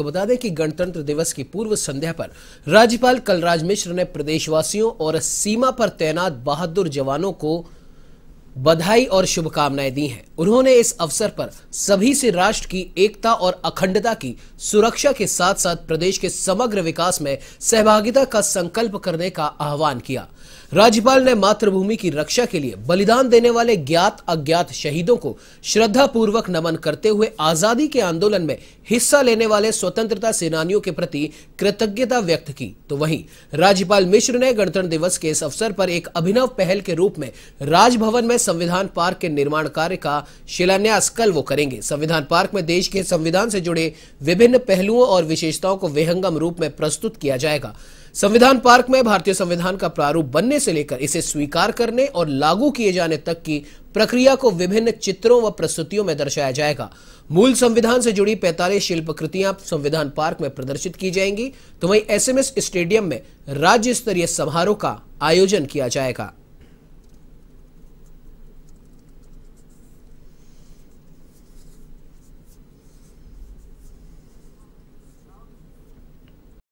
आपको बता दें कि गणतंत्र दिवस की पूर्व संध्या पर राज्यपाल कलराज मिश्र ने प्रदेशवासियों और सीमा पर तैनात बहादुर जवानों को बधाई और शुभकामनाएं दी हैं उन्होंने इस अवसर पर सभी से राष्ट्र की एकता और अखंडता की सुरक्षा के साथ साथ प्रदेश के समग्र विकास में सहभागिता का संकल्प करने का आह्वान किया राज्यपाल ने मातृभूमि की रक्षा के लिए बलिदान देने वाले ज्ञात अज्ञात शहीदों को श्रद्धा पूर्वक नमन करते हुए आजादी के आंदोलन में हिस्सा लेने वाले स्वतंत्रता सेनानियों के प्रति कृतज्ञता व्यक्त की तो वहीं राज्यपाल मिश्र ने गणतंत्र दिवस के इस अवसर पर एक अभिनव पहल के रूप में राजभवन में संविधान पार्क के निर्माण कार्य का शिलान्यास कल वो करेंगे संविधान पार्क में देश के संविधान से जुड़े विभिन्न पहलुओं और विशेषताओं को विहंगम रूप में प्रस्तुत किया जाएगा संविधान पार्क में भारतीय संविधान का प्रारूप बनने से लेकर इसे स्वीकार करने और लागू किए जाने तक की प्रक्रिया को विभिन्न चित्रों व प्रस्तुतियों में दर्शाया जाएगा मूल संविधान से जुड़ी शिल्प शिल्पकृतियां संविधान पार्क में प्रदर्शित की जाएंगी तो वहीं एसएमएस स्टेडियम में राज्य स्तरीय समारोह का आयोजन किया जाएगा